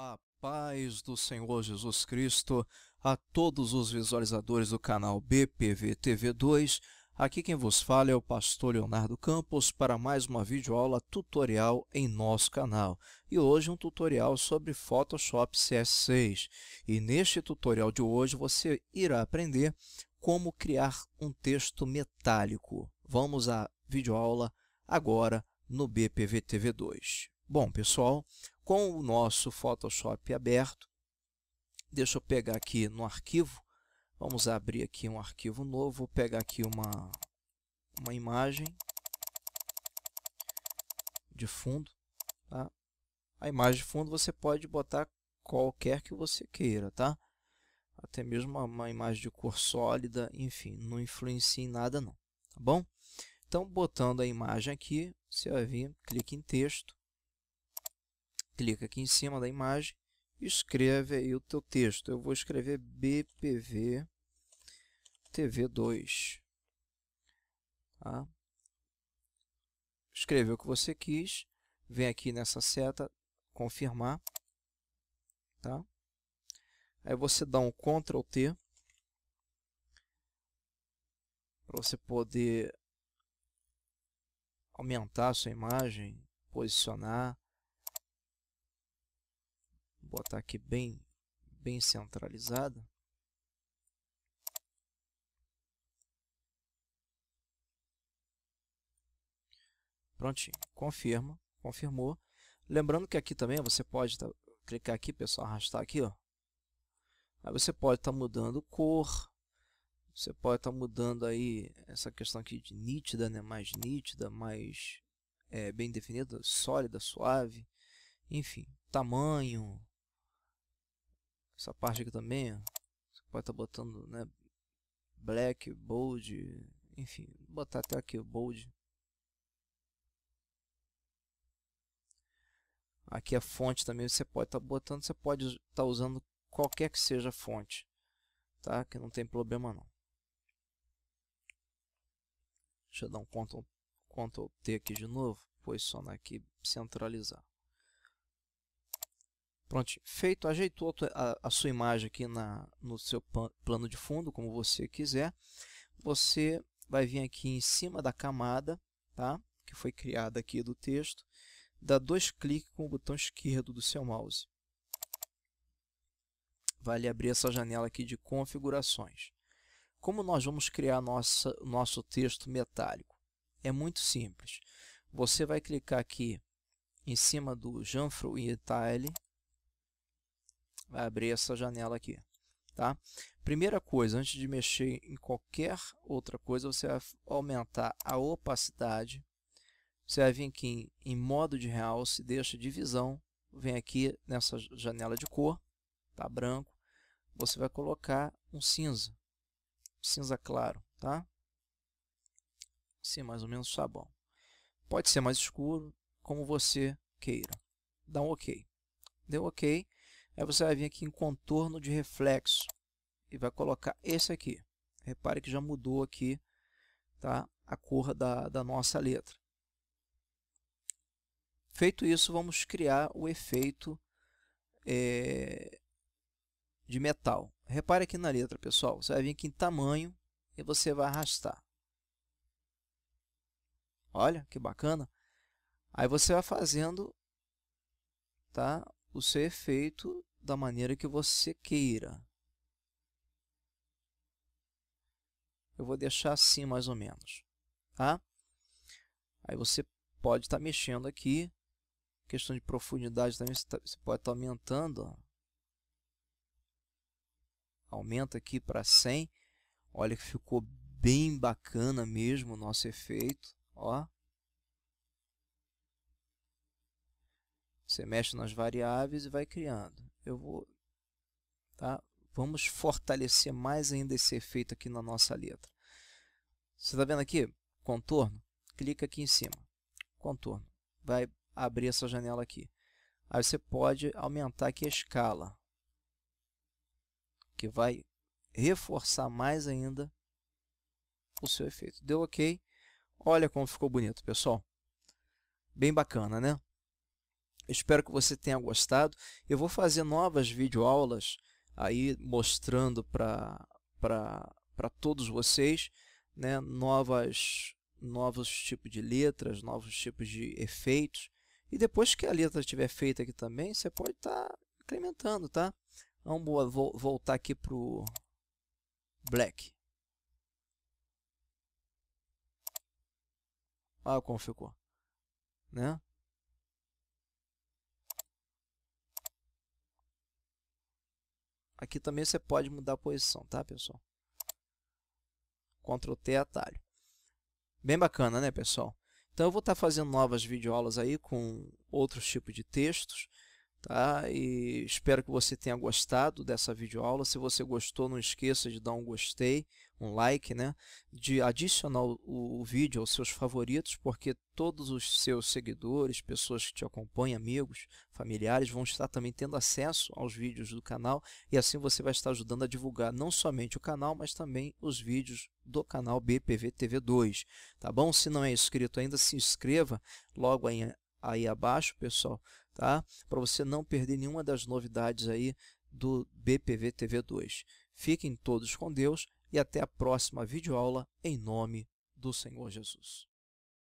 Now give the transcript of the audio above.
A paz do Senhor Jesus Cristo a todos os visualizadores do canal BPV TV2. Aqui quem vos fala é o pastor Leonardo Campos para mais uma videoaula tutorial em nosso canal. E hoje um tutorial sobre Photoshop CS6. E neste tutorial de hoje você irá aprender como criar um texto metálico. Vamos à videoaula agora no BPV TV2. Bom, pessoal, com o nosso Photoshop aberto. Deixa eu pegar aqui no arquivo. Vamos abrir aqui um arquivo novo. Vou pegar aqui uma, uma imagem de fundo. Tá? A imagem de fundo você pode botar qualquer que você queira, tá? Até mesmo uma, uma imagem de cor sólida, enfim, não influencia em nada não, tá bom? Então, botando a imagem aqui, você vai vir, clique em texto, clica aqui em cima da imagem e escreve aí o teu texto. Eu vou escrever BPV TV2. Tá? Escreveu o que você quis, vem aqui nessa seta, confirmar. Tá? Aí você dá um Ctrl T para você poder aumentar a sua imagem, posicionar, botar aqui bem, bem centralizada. Prontinho, confirma, confirmou. Lembrando que aqui também você pode tá, clicar aqui, pessoal, arrastar aqui, ó. Aí você pode estar tá mudando cor, você pode estar tá mudando aí essa questão aqui de nítida, né? mais nítida, mais é, bem definida, sólida, suave, enfim, tamanho, essa parte aqui também, Você pode estar tá botando, né? Black, bold, enfim, vou botar até aqui o bold. Aqui a fonte também você pode estar tá botando, você pode estar tá usando qualquer que seja a fonte, tá? Que não tem problema não. Deixa eu dar um Ctrl, Ctrl T aqui de novo, posicionar aqui, centralizar. Pronto, feito, ajeitou a, a sua imagem aqui na, no seu plano de fundo, como você quiser. Você vai vir aqui em cima da camada, tá? que foi criada aqui do texto, dá dois cliques com o botão esquerdo do seu mouse. Vai lhe abrir essa janela aqui de configurações. Como nós vamos criar nossa, nosso texto metálico? É muito simples. Você vai clicar aqui em cima do Janfro e Tile, vai abrir essa janela aqui. Tá? Primeira coisa, antes de mexer em qualquer outra coisa, você vai aumentar a opacidade. Você vai vir aqui em, em modo de realce, deixa divisão, vem aqui nessa janela de cor, tá branco, você vai colocar um cinza, cinza claro, tá? Assim mais ou menos sabão. Tá Pode ser mais escuro, como você queira. Dá um OK. Deu OK Aí você vai vir aqui em contorno de reflexo e vai colocar esse aqui. Repare que já mudou aqui tá, a cor da, da nossa letra. Feito isso, vamos criar o efeito é, de metal. Repare aqui na letra, pessoal. Você vai vir aqui em tamanho e você vai arrastar. Olha que bacana. Aí você vai fazendo tá, o seu efeito da maneira que você queira. Eu vou deixar assim mais ou menos, tá? Aí você pode estar tá mexendo aqui, questão de profundidade também, você, tá, pode estar tá aumentando, ó. aumenta aqui para 100, olha que ficou bem bacana mesmo o nosso efeito, ó. Você mexe nas variáveis e vai criando. Eu vou, tá? Vamos fortalecer mais ainda esse efeito aqui na nossa letra. Você está vendo aqui? Contorno. Clica aqui em cima. Contorno. Vai abrir essa janela aqui. Aí você pode aumentar aqui a escala. Que vai reforçar mais ainda o seu efeito. Deu ok? Olha como ficou bonito, pessoal. Bem bacana, né? Espero que você tenha gostado. Eu vou fazer novas videoaulas aí mostrando para todos vocês né, novas, novos tipos de letras, novos tipos de efeitos. E depois que a letra estiver feita aqui também, você pode estar tá incrementando, tá? Vamos voltar aqui para o black. Olha como ficou. Né? Aqui também você pode mudar a posição, tá, pessoal? Ctrl T atalho. Bem bacana, né, pessoal? Então eu vou estar tá fazendo novas videoaulas aí com outros tipos de textos. Tá? E espero que você tenha gostado dessa videoaula. Se você gostou, não esqueça de dar um gostei, um like, né? de adicionar o, o vídeo aos seus favoritos, porque todos os seus seguidores, pessoas que te acompanham, amigos, familiares, vão estar também tendo acesso aos vídeos do canal e assim você vai estar ajudando a divulgar não somente o canal, mas também os vídeos do canal BPV TV 2, tá bom? Se não é inscrito ainda, se inscreva logo aí aí abaixo, pessoal, tá? Para você não perder nenhuma das novidades aí do BPV TV2. Fiquem todos com Deus e até a próxima videoaula em nome do Senhor Jesus.